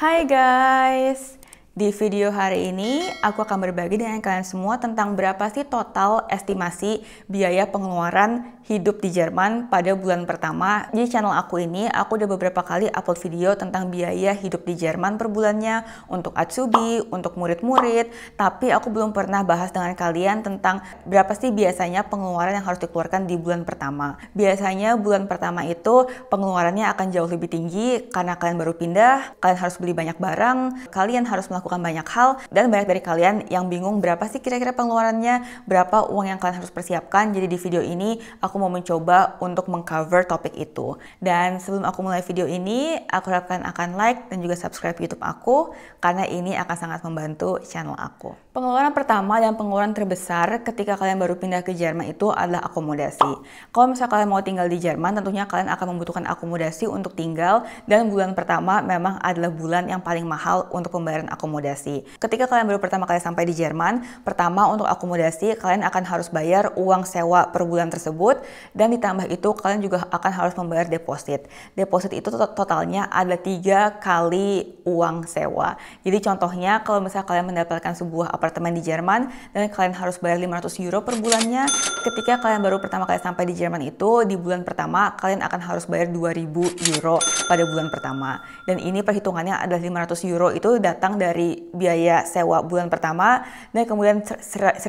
Hi guys! Di video hari ini, aku akan berbagi dengan kalian semua tentang berapa sih total estimasi biaya pengeluaran hidup di Jerman pada bulan pertama. Di channel aku ini, aku udah beberapa kali upload video tentang biaya hidup di Jerman per bulannya untuk Atsubi, untuk murid-murid, tapi aku belum pernah bahas dengan kalian tentang berapa sih biasanya pengeluaran yang harus dikeluarkan di bulan pertama. Biasanya bulan pertama itu pengeluarannya akan jauh lebih tinggi karena kalian baru pindah, kalian harus beli banyak barang, kalian harus melakukan melakukan banyak hal dan banyak dari kalian yang bingung berapa sih kira-kira pengeluarannya, berapa uang yang kalian harus persiapkan. Jadi di video ini aku mau mencoba untuk mengcover topik itu. Dan sebelum aku mulai video ini, aku harapkan akan like dan juga subscribe YouTube aku karena ini akan sangat membantu channel aku. Pengeluaran pertama dan pengeluaran terbesar ketika kalian baru pindah ke Jerman itu adalah akomodasi. Kalau misalnya kalian mau tinggal di Jerman, tentunya kalian akan membutuhkan akomodasi untuk tinggal dan bulan pertama memang adalah bulan yang paling mahal untuk pembayaran akomodasi. Ketika kalian baru pertama kali sampai di Jerman, pertama untuk akomodasi kalian akan harus bayar uang sewa per bulan tersebut dan ditambah itu kalian juga akan harus membayar deposit. Deposit itu totalnya ada tiga kali uang sewa. Jadi contohnya kalau misalnya kalian mendapatkan sebuah apartemen di Jerman dan kalian harus bayar 500 euro per bulannya. Ketika kalian baru pertama kali sampai di Jerman itu, di bulan pertama kalian akan harus bayar 2000 euro pada bulan pertama. Dan ini perhitungannya adalah 500 euro itu datang dari biaya sewa bulan pertama dan kemudian 1500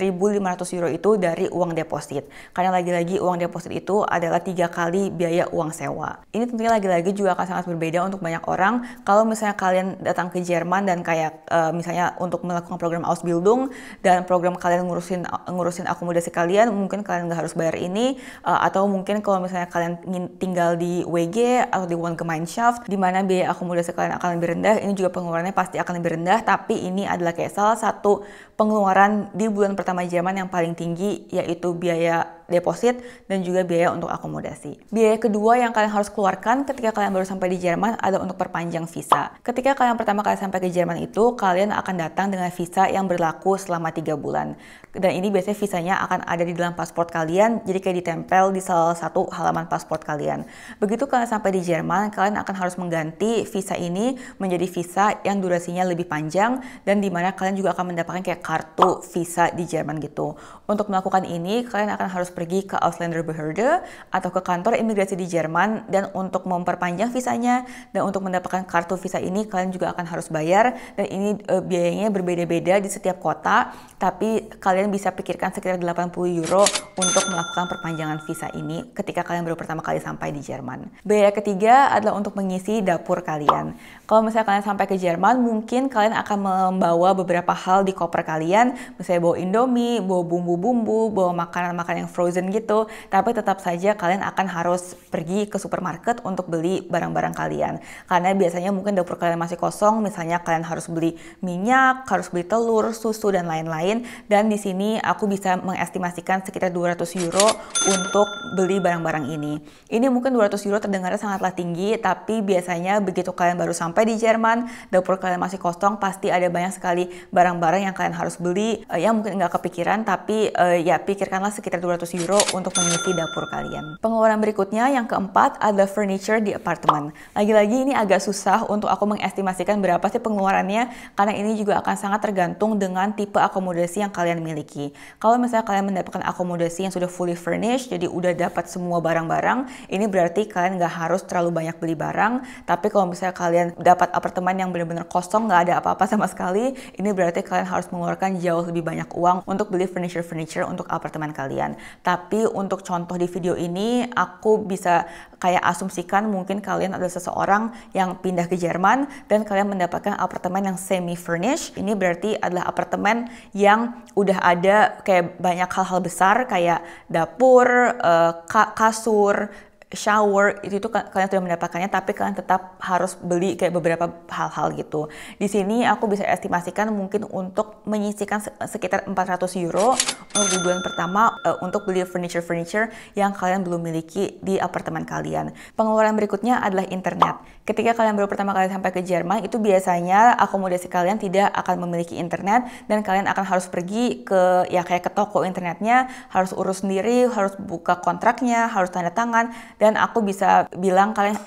euro itu dari uang deposit. Karena lagi-lagi uang deposit itu adalah tiga kali biaya uang sewa. Ini tentunya lagi-lagi juga akan sangat berbeda untuk banyak orang. Kalau misalnya kalian datang ke Jerman dan kayak uh, misalnya untuk melakukan program Ausbildung building dan program kalian ngurusin ngurusin akomodasi kalian mungkin kalian nggak harus bayar ini uh, atau mungkin kalau misalnya kalian tinggal di WG atau di one Gemeinschaft di mana biaya akomodasi kalian akan lebih rendah ini juga pengeluarannya pasti akan lebih rendah tapi ini adalah kayak salah satu pengeluaran di bulan pertama zaman yang paling tinggi yaitu biaya deposit dan juga biaya untuk akomodasi. Biaya kedua yang kalian harus keluarkan ketika kalian baru sampai di Jerman adalah untuk perpanjang visa. Ketika kalian pertama kali sampai ke Jerman itu, kalian akan datang dengan visa yang berlaku selama tiga bulan. Dan ini biasanya visanya akan ada di dalam paspor kalian, jadi kayak ditempel di salah satu halaman paspor kalian. Begitu kalian sampai di Jerman, kalian akan harus mengganti visa ini menjadi visa yang durasinya lebih panjang dan dimana kalian juga akan mendapatkan kayak kartu visa di Jerman gitu. Untuk melakukan ini, kalian akan harus pergi ke Ausländerbehörde atau ke kantor imigrasi di Jerman dan untuk memperpanjang visanya dan untuk mendapatkan kartu visa ini kalian juga akan harus bayar dan ini e, biayanya berbeda-beda di setiap kota tapi kalian bisa pikirkan sekitar 80 euro untuk melakukan perpanjangan visa ini ketika kalian baru pertama kali sampai di Jerman. Biaya ketiga adalah untuk mengisi dapur kalian. Kalau misalnya kalian sampai ke Jerman mungkin kalian akan membawa beberapa hal di koper kalian, misalnya bawa indomie, bawa bumbu-bumbu, bawa makanan-makanan yang frozen gitu, tapi tetap saja kalian akan harus pergi ke supermarket untuk beli barang-barang kalian. Karena biasanya mungkin dapur kalian masih kosong, misalnya kalian harus beli minyak, harus beli telur, susu dan lain-lain. Dan di sini aku bisa mengestimasikan sekitar 200 euro untuk beli barang-barang ini. Ini mungkin 200 euro terdengar sangatlah tinggi, tapi biasanya begitu kalian baru sampai di Jerman, dapur kalian masih kosong, pasti ada banyak sekali barang-barang yang kalian harus beli. Eh, ya mungkin nggak kepikiran, tapi eh, ya pikirkanlah sekitar 200 euro untuk mengisi dapur kalian. Pengeluaran berikutnya yang keempat ada furniture di apartemen. Lagi-lagi ini agak susah untuk aku mengestimasikan berapa sih pengeluarannya karena ini juga akan sangat tergantung dengan tipe akomodasi yang kalian miliki. Kalau misalnya kalian mendapatkan akomodasi yang sudah fully furnished, jadi udah dapat semua barang-barang, ini berarti kalian nggak harus terlalu banyak beli barang. Tapi kalau misalnya kalian dapat apartemen yang benar-benar kosong, nggak ada apa-apa sama sekali, ini berarti kalian harus mengeluarkan jauh lebih banyak uang untuk beli furniture-furniture untuk apartemen kalian. Tapi untuk contoh di video ini aku bisa kayak asumsikan mungkin kalian adalah seseorang yang pindah ke Jerman dan kalian mendapatkan apartemen yang semi furnished. Ini berarti adalah apartemen yang udah ada kayak banyak hal-hal besar kayak dapur, eh, kasur, shower itu, itu kalian sudah mendapatkannya tapi kalian tetap harus beli kayak beberapa hal-hal gitu. Di sini aku bisa estimasikan mungkin untuk menyisihkan sekitar 400 euro untuk bulan pertama uh, untuk beli furniture-furniture yang kalian belum miliki di apartemen kalian. Pengeluaran berikutnya adalah internet. Ketika kalian baru pertama kali sampai ke Jerman itu biasanya akomodasi kalian tidak akan memiliki internet dan kalian akan harus pergi ke ya kayak ke toko internetnya, harus urus sendiri, harus buka kontraknya, harus tanda tangan dan aku bisa bilang kalian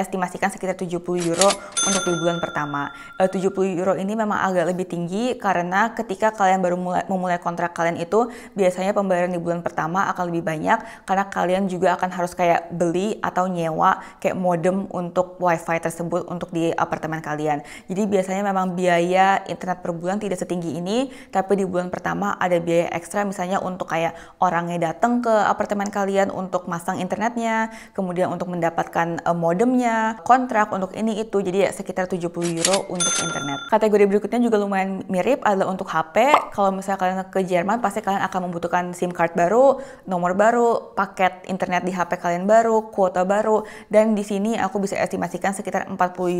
estimasikan sekitar 70 euro untuk di bulan pertama. 70 eh, euro ini memang agak lebih tinggi karena ketika kalian baru mulai, memulai kontrak kalian itu biasanya pembayaran di bulan pertama akan lebih banyak karena kalian juga akan harus kayak beli atau nyewa kayak modem untuk wifi tersebut untuk di apartemen kalian. Jadi biasanya memang biaya internet per bulan tidak setinggi ini, tapi di bulan pertama ada biaya ekstra misalnya untuk kayak orangnya datang ke apartemen kalian untuk masang internetnya, kemudian untuk mendapatkan eh, modemnya, kontrak untuk ini itu. Jadi ya sekitar 70 euro untuk internet. Kategori berikutnya juga lumayan mirip adalah untuk HP. Kalau misalnya kalian ke Jerman pasti kalian akan membutuhkan SIM card baru, nomor baru, paket internet di HP kalian baru, kuota baru dan di sini aku bisa estimasikan sekitar 40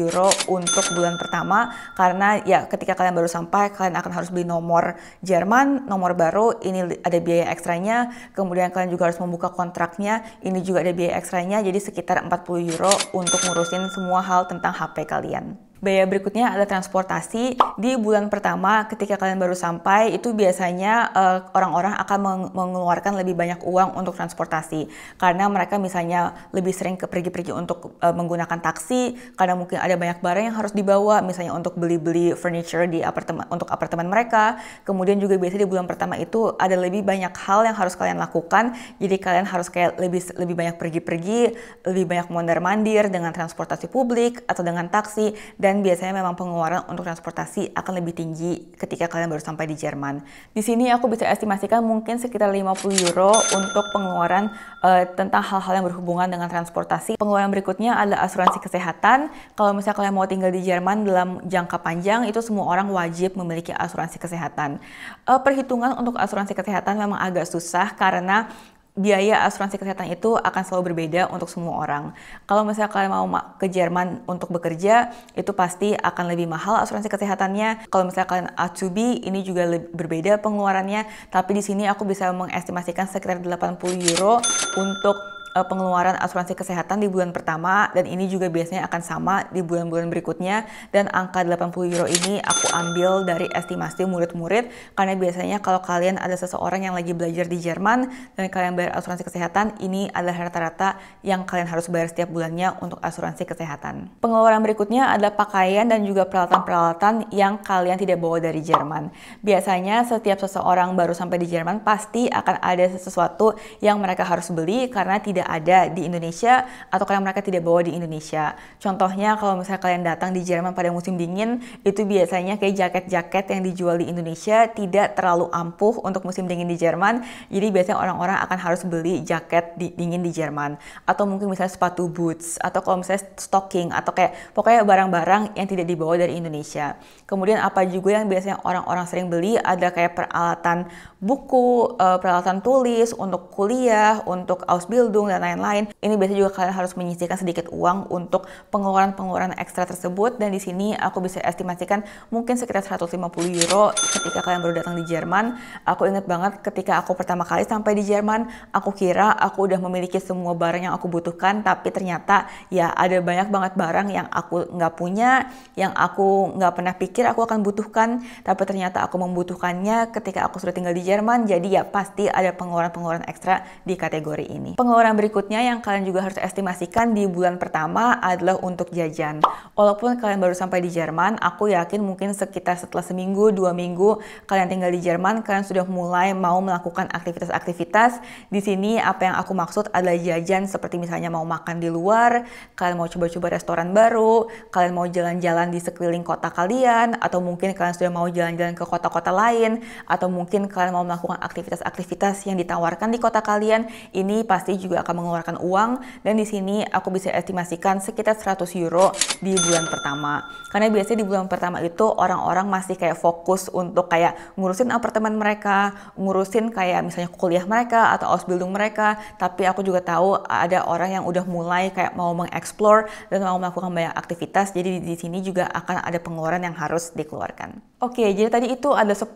euro untuk bulan pertama karena ya ketika kalian baru sampai kalian akan harus beli nomor Jerman, nomor baru, ini ada biaya ekstranya, kemudian kalian juga harus membuka kontraknya, ini juga ada biaya Ekstranya jadi sekitar 40 euro untuk ngurusin semua hal tentang HP kalian. Biaya berikutnya ada transportasi. Di bulan pertama ketika kalian baru sampai itu biasanya eh, orang-orang uh, akan mengeluarkan lebih banyak uang untuk transportasi karena mereka misalnya lebih sering pergi-pergi untuk uh, menggunakan taksi karena mungkin ada banyak barang yang harus dibawa misalnya untuk beli-beli furniture di apartemen untuk apartemen mereka. Kemudian juga biasanya di bulan pertama itu ada lebih banyak hal yang harus kalian lakukan. Jadi kalian harus kayak lebih lebih banyak pergi-pergi, lebih banyak mondar-mandir dengan transportasi publik atau dengan taksi dan biasanya memang pengeluaran untuk transportasi akan lebih tinggi ketika kalian baru sampai di Jerman. Di sini aku bisa estimasikan mungkin sekitar 50 euro untuk pengeluaran uh, tentang hal-hal yang berhubungan dengan transportasi. Pengeluaran berikutnya adalah asuransi kesehatan. Kalau misalnya kalian mau tinggal di Jerman dalam jangka panjang, itu semua orang wajib memiliki asuransi kesehatan. Uh, perhitungan untuk asuransi kesehatan memang agak susah karena biaya asuransi kesehatan itu akan selalu berbeda untuk semua orang. Kalau misalnya kalian mau ke Jerman untuk bekerja, itu pasti akan lebih mahal asuransi kesehatannya. Kalau misalnya kalian a ini juga lebih berbeda pengeluarannya. Tapi di sini aku bisa mengestimasikan sekitar 80 euro untuk Eh, pengeluaran asuransi kesehatan di bulan pertama dan ini juga biasanya akan sama di bulan-bulan berikutnya dan angka 80 euro ini aku ambil dari estimasi murid-murid karena biasanya kalau kalian ada seseorang yang lagi belajar di Jerman dan kalian bayar asuransi kesehatan ini adalah rata-rata yang kalian harus bayar setiap bulannya untuk asuransi kesehatan. Pengeluaran berikutnya adalah pakaian dan juga peralatan-peralatan yang kalian tidak bawa dari Jerman. Biasanya setiap seseorang baru sampai di Jerman pasti akan ada sesuatu yang mereka harus beli karena tidak tidak ada di Indonesia atau karena mereka tidak bawa di Indonesia. Contohnya kalau misalnya kalian datang di Jerman pada musim dingin, itu biasanya kayak jaket-jaket yang dijual di Indonesia tidak terlalu ampuh untuk musim dingin di Jerman. Jadi biasanya orang-orang akan harus beli jaket di, dingin di Jerman atau mungkin misalnya sepatu boots atau kalau misalnya stocking atau kayak pokoknya barang-barang yang tidak dibawa dari Indonesia. Kemudian apa juga yang biasanya orang-orang sering beli ada kayak peralatan buku, eh, peralatan tulis untuk kuliah, untuk Ausbildung dan lain-lain. Ini biasanya juga kalian harus menyisihkan sedikit uang untuk pengeluaran-pengeluaran ekstra tersebut dan di sini aku bisa estimasikan mungkin sekitar 150 euro ketika kalian baru datang di Jerman. Aku ingat banget ketika aku pertama kali sampai di Jerman, aku kira aku udah memiliki semua barang yang aku butuhkan tapi ternyata ya ada banyak banget barang yang aku nggak punya, yang aku nggak pernah pikir aku akan butuhkan tapi ternyata aku membutuhkannya ketika aku sudah tinggal di Jerman. Jadi ya pasti ada pengeluaran-pengeluaran ekstra di kategori ini. Pengeluaran berikutnya yang kalian juga harus estimasikan di bulan pertama adalah untuk jajan. Walaupun kalian baru sampai di Jerman, aku yakin mungkin sekitar setelah seminggu, dua minggu kalian tinggal di Jerman, kalian sudah mulai mau melakukan aktivitas-aktivitas. Di sini apa yang aku maksud adalah jajan seperti misalnya mau makan di luar, kalian mau coba-coba restoran baru, kalian mau jalan-jalan di sekeliling kota kalian, atau mungkin kalian sudah mau jalan-jalan ke kota-kota lain, atau mungkin kalian mau melakukan aktivitas-aktivitas yang ditawarkan di kota kalian, ini pasti juga akan mengeluarkan uang dan di sini aku bisa estimasikan sekitar 100 euro di bulan pertama. Karena biasanya di bulan pertama itu orang-orang masih kayak fokus untuk kayak ngurusin apartemen mereka, ngurusin kayak misalnya kuliah mereka atau Ausbildung mereka, tapi aku juga tahu ada orang yang udah mulai kayak mau mengeksplor dan mau melakukan banyak aktivitas. Jadi di sini juga akan ada pengeluaran yang harus dikeluarkan. Oke, jadi tadi itu ada 10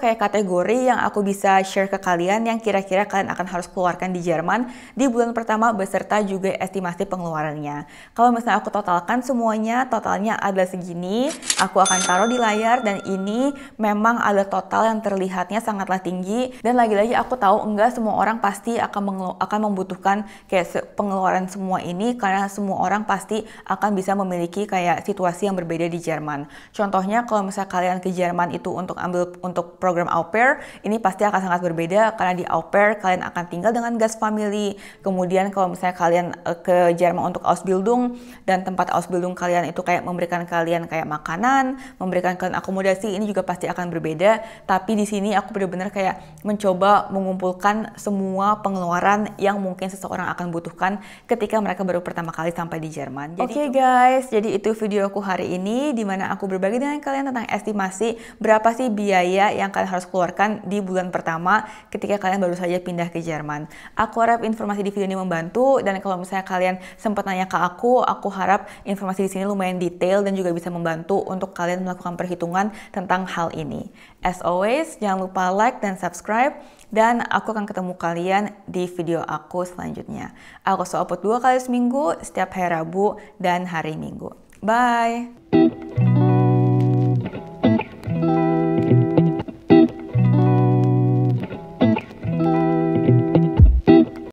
kayak kategori yang aku bisa share ke kalian yang kira-kira kalian akan harus keluarkan di Jerman di bulan pertama beserta juga estimasi pengeluarannya. Kalau misalnya aku totalkan semuanya, totalnya ada segini, aku akan taruh di layar dan ini memang ada total yang terlihatnya sangatlah tinggi dan lagi-lagi aku tahu enggak semua orang pasti akan akan membutuhkan kayak pengeluaran semua ini karena semua orang pasti akan bisa memiliki kayak situasi yang berbeda di Jerman. Contohnya kalau misalnya kalian ke Jerman itu untuk ambil untuk program au pair, ini pasti akan sangat berbeda karena di au pair kalian akan tinggal dengan gas family. Kemudian kalau misalnya kalian eh, ke Jerman untuk Ausbildung dan tempat Ausbildung kalian itu kayak memberikan kalian kayak makanan, memberikan kalian akomodasi, ini juga pasti akan berbeda. Tapi di sini aku benar-benar kayak mencoba mengumpulkan semua pengeluaran yang mungkin seseorang akan butuhkan ketika mereka baru pertama kali sampai di Jerman. Oke okay, guys, jadi itu video aku hari ini di mana aku berbagi dengan kalian tentang estimasi berapa sih biaya yang kalian harus keluarkan di bulan pertama ketika kalian baru saja pindah ke Jerman. Aku harap informasi tadi video ini membantu dan kalau misalnya kalian sempat nanya ke aku, aku harap informasi di sini lumayan detail dan juga bisa membantu untuk kalian melakukan perhitungan tentang hal ini. As always, jangan lupa like dan subscribe dan aku akan ketemu kalian di video aku selanjutnya. Aku so upload dua kali seminggu, setiap hari Rabu dan hari Minggu. Bye!